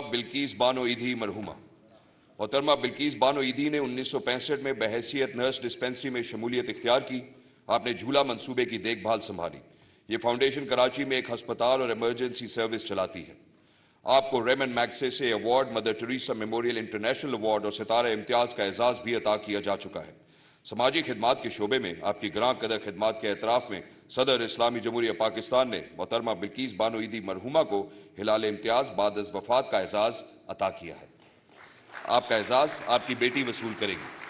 बिल्किस बानो ईदी मरहुमा मोहतरमा बिल्किस बानो ईदी ने उन्नीस सौ पैंसठ में बहसीत नर्स डिस्पेंसरी में शमूलियत इख्तियार की आपने झूला मनसूबे की देखभाल संभाली ये फाउंडेशन कराची में एक हस्पताल और इमरजेंसी सर्विस चलाती है आपको रेमन मैक्से से award Mother Teresa memorial international award और सितारा इम्तियाज़ का एजाज़ भी अता किया जा चुका है समाजी खदमात के शोबे में आपकी ग्रां कदर खदमात के एतराफ़ में सदर इस्लामी जमहूरिया पाकिस्तान ने मोहतरमा बिल्कीस बानोईदी मरहुमा को हिलाल इम्तियाज़ बाद वफात का एजाज़ अता किया है आपका एजाज़ आपकी बेटी वसूल करेगी